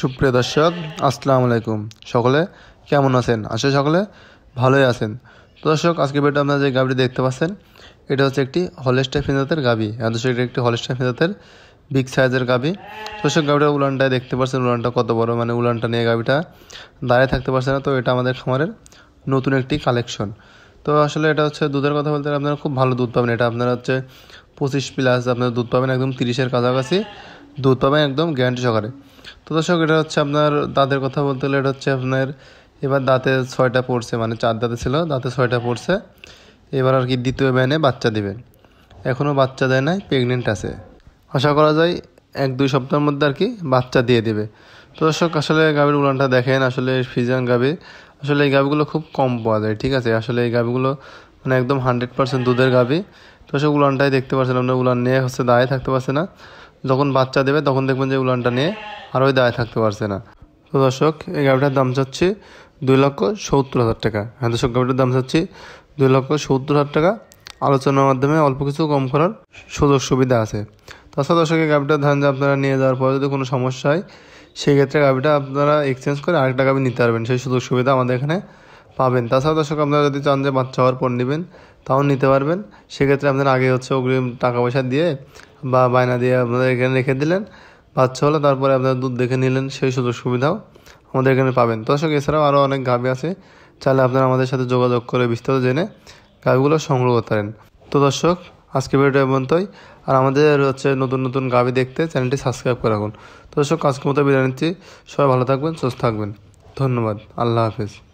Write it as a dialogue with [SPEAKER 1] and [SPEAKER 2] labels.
[SPEAKER 1] সুপ্রিয় দর্শক আসসালামু আলাইকুম সকলে কেমন আছেন আসলে সকলে ভালোই আছেন তো দর্শক আজকে বেটা আপনারা যে গাবিটি দেখতে পাচ্ছেন এটা হচ্ছে একটি হলেস্টাই ফিনজাতের গাবি হ্যাঁ দর্শক এটা একটি হলেস্টাই ফিনজাতের বিগ সাইজের গাবি দর্শক গাবিটা উলানটায় দেখতে পাচ্ছেন উলানটা কত বড় মানে উলানটা নিয়ে গাবিটা দাঁড়িয়ে থাকতে পারছে না তো এটা আমাদের খামারের নতুন একটি কালেকশন তো আসলে এটা হচ্ছে দুধের কথা বলতে আপনারা খুব ভালো দুধ পাবেন এটা আপনারা হচ্ছে পঁচিশ প্লাস আপনারা দুধ পাবেন একদম তিরিশের কাছাকাছি দুধ পাবেন একদম গ্যারান্টি সহকারে তো দর্শক এটা হচ্ছে আপনার দাঁতের কথা বলতে হলে এটা হচ্ছে আপনার এবার দাঁতে ছয়টা পড়ছে মানে চার দাঁতে ছিল দাঁতে ছয়টা পড়ছে এবার আর কি দ্বিতীয় ব্যানে বাচ্চা দেবে এখনও বাচ্চা দেয় নাই প্রেগনেন্ট আছে আশা করা যায় এক দুই সপ্তাহের মধ্যে আর কি বাচ্চা দিয়ে দেবে তো দর্শক আসলে গাভীর উলানটা দেখেন আসলে ফিজান গাভী আসলে এই গাভীগুলো খুব কম পাওয়া যায় ঠিক আছে আসলে এই গাভীগুলো মানে একদম হান্ড্রেড পার্সেন্ট দুধের গাভী তো সে উলানটাই দেখতে পাচ্ছেন আমরা উলান নিয়ে হচ্ছে দায়ে থাকতে পারছে না যখন বাচ্চা দেবে তখন দেখবেন যে উলানটা নিয়ে আর ওই দায় থাকতে পারছে না তো দর্শক এই গাড়িটার দাম চাচ্ছি দুই লক্ষ সত্তর হাজার টাকা হ্যাঁ দর্শক গাড়িটার দাম চাচ্ছি দুই লক্ষ সত্তর হাজার টাকা আলোচনার মাধ্যমে অল্প কিছু কম করার সুযোগ সুবিধা আছে তাছাড়া দর্শকের গাড়িটার ধান যে আপনারা নিয়ে যাওয়ার পরে যদি কোনো সমস্যা হয় সেক্ষেত্রে গাড়িটা আপনারা এক্সচেঞ্জ করে আরেকটা গাবি নিতে পারবেন সেই সুযোগ সুবিধা আমাদের এখানে পাবেন তাছাড়া দর্শক আপনারা যদি চান যে বাচ্চা হওয়ার পর নেবেন তাও নিতে পারবেন সেক্ষেত্রে আপনারা আগে হচ্ছে অগ্রিম টাকা পয়সা দিয়ে বা বায়না দিয়ে আপনাদের এখানে রেখে দিলেন বাচ্চা হলে তারপরে আপনারা দুধ দেখে নিলেন সেই সুযোগ সুবিধাও আমাদের এখানে পাবেন তো দর্শক এছাড়াও আরও অনেক গাভি আছে চাইলে আপনারা আমাদের সাথে যোগাযোগ করে বিস্তারিত জেনে গাভিগুলো সংগ্রহ করতে পারেন তো দর্শক আজকে ভিডিওটা পর্যন্তই আর আমাদের হচ্ছে নতুন নতুন গাভি দেখতে চ্যানেলটি সাবস্ক্রাইব করে রাখুন তো দর্শক আজকে মতো বিদায় নিচ্ছি সবাই ভালো থাকবেন সুস্থ থাকবেন ধন্যবাদ আল্লাহ হাফিজ